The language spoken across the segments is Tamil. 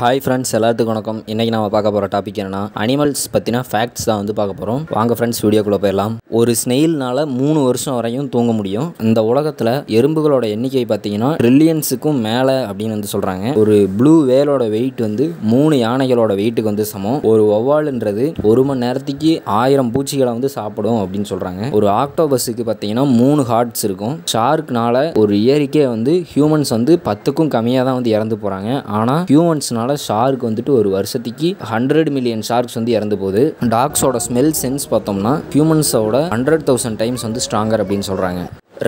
ஹாய் ஃப்ரெண்ட்ஸ் எல்லாத்துக்கும் வணக்கம் இன்றைக்கி நம்ம பார்க்க போகிற டாபிக் என்னென்னா அனிமல்ஸ் பற்றினா ஃபேக்ட்ஸ் தான் வந்து பார்க்க போகிறோம் வாங்க ஃப்ரெண்ட்ஸ் வீடியோக்குள்ளே போயிடலாம் ஒரு ஸ்னெயில்னால் மூணு வருஷம் வரையும் தூங்க முடியும் இந்த உலகத்தில் எறும்புகளோட எண்ணிக்கை பார்த்தீங்கன்னா ட்ரில்லியன்ஸுக்கும் மேலே அப்படின்னு வந்து சொல்கிறாங்க ஒரு ப்ளூ வேலோட வெயிட் வந்து மூணு யானைகளோட வெயிட்டுக்கு வந்து சமம் ஒரு ஒவ்வாளுன்றது ஒரு மணி நேரத்துக்கு ஆயிரம் பூச்சிகளை வந்து சாப்பிடும் அப்படின்னு சொல்கிறாங்க ஒரு ஆக்டோபஸுக்கு பார்த்தீங்கன்னா மூணு ஹார்ட்ஸ் இருக்கும் ஷார்க்னால ஒரு இயற்கையை வந்து ஹியூமன்ஸ் வந்து பத்துக்கும் கம்மியாக தான் வந்து இறந்து போகிறாங்க ஆனால் ஹியூமன்ஸ்னால் இதனால் ஷார்க் வந்துட்டு ஒரு வருஷத்துக்கு ஹண்ட்ரட் மில்லியன் ஷார்க்ஸ் வந்து இறந்து போகுது டாக்ஸோட ஸ்மெல் சென்ஸ் பார்த்தோம்னா ஹியூமன்ஸோட ஹண்ட்ரட் தௌசண்ட் டைம்ஸ் வந்து ஸ்ட்ராங்கர் அப்படின்னு சொல்கிறாங்க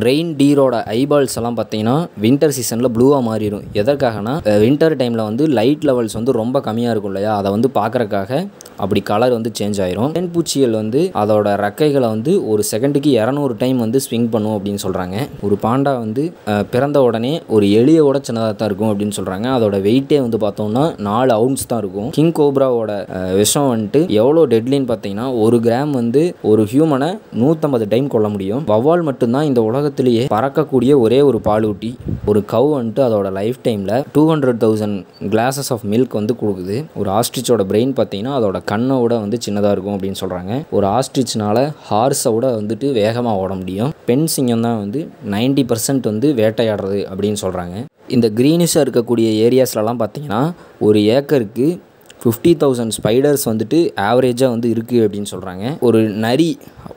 ரெயின் டீரோட ஐபால்ஸ் எல்லாம் பார்த்தீங்கன்னா வின்டர் சீசனில் ப்ளூவாக மாறிடும் எதற்காகனா வின்டர் டைமில் வந்து லைட் லெவல்ஸ் வந்து ரொம்ப கம்மியாக இருக்கும் இல்லையா அதை வந்து பார்க்குறக்காக அப்படி கலர் வந்து சேஞ்ச் ஆயிரும் தேன்பூச்சிகள் வந்து அதோட ரக்கைகளை வந்து ஒரு செகண்டுக்கு இரநூறு டைம் வந்து ஸ்விங் பண்ணும் அப்படின்னு சொல்கிறாங்க ஒரு பாண்டா வந்து பிறந்த உடனே ஒரு எளியோட சின்னதாக தான் இருக்கும் அப்படின்னு சொல்கிறாங்க அதோட வெயிட்டே வந்து பார்த்தோம்னா நாலு அவுன்ஸ் தான் இருக்கும் கிங் கோப்ராவோட விஷம் வந்துட்டு எவ்வளோ டெட்லின்னு பார்த்தீங்கன்னா ஒரு கிராம் வந்து ஒரு ஹியூமனை நூற்றம்பது டைம் கொள்ள முடியும் வவ்வால் மட்டும்தான் இந்த உலகத்திலேயே பறக்கக்கூடிய ஒரே ஒரு பாலூட்டி ஒரு கவ் வந்துட்டு அதோட லைஃப் டைமில் two hundred thousand glasses of milk வந்து கொடுக்குது ஒரு ஆஸ்ட்ரிச்சோட பிரெயின் பார்த்தீங்கன்னா அதோட கண்ணை விட வந்து சின்னதாக இருக்கும் அப்படின்னு சொல்கிறாங்க ஒரு ஆஸ்ட்ரிச்னால ஹார்ஸை விட வந்துட்டு வேகமாக ஓட முடியும் பெண் சிங்கம் தான் வந்து நைன்டி பர்சன்ட் வந்து வேட்டையாடுறது அப்படின்னு சொல்கிறாங்க இந்த க்ரீனிஷாக இருக்கக்கூடிய ஏரியாஸ்லலாம் பார்த்திங்கன்னா ஒரு ஏக்கருக்கு ஃபிஃப்டி தௌசண்ட் ஸ்பைடர்ஸ் வந்துட்டு ஆவரேஜாக வந்து இருக்குது அப்படின்னு சொல்கிறாங்க ஒரு நரி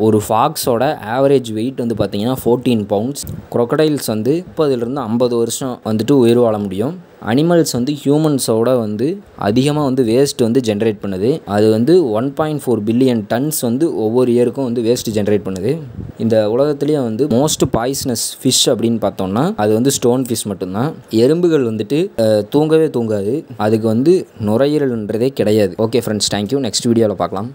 ஒரு ஃபாக்ஸோட ஆவரேஜ் வெயிட் வந்து பார்த்திங்கன்னா ஃபோர்டீன் பவுண்ட்ஸ் குரொக்கடைல்ஸ் வந்து முப்பதுலேருந்து ஐம்பது வருஷம் வந்துட்டு உயிர் வாழ முடியும் அனிமல்ஸ் வந்து ஹியூமன்ஸோட வந்து அதிகமாக வந்து வேஸ்ட் வந்து ஜென்ரேட் பண்ணுது அது வந்து one point four billion tons வந்து ஒவ்வொரு இயருக்கும் வந்து வேஸ்ட் ஜென்ரேட் பண்ணுது இந்த உலகத்துலேயே வந்து மோஸ்ட் பாய்ஸ்னஸ் ஃபிஷ் அப்படின்னு பார்த்தோம்னா அது வந்து ஸ்டோன் ஃபிஷ் மட்டும்தான் எறும்புகள் வந்துட்டு தூங்கவே தூங்காது அதுக்கு வந்து நுரையீரல்ன்றதே கிடையாது ஓகே ஃப்ரெண்ட்ஸ் தேங்க்யூ நெக்ஸ்ட் வீடியோவில் பார்க்கலாம்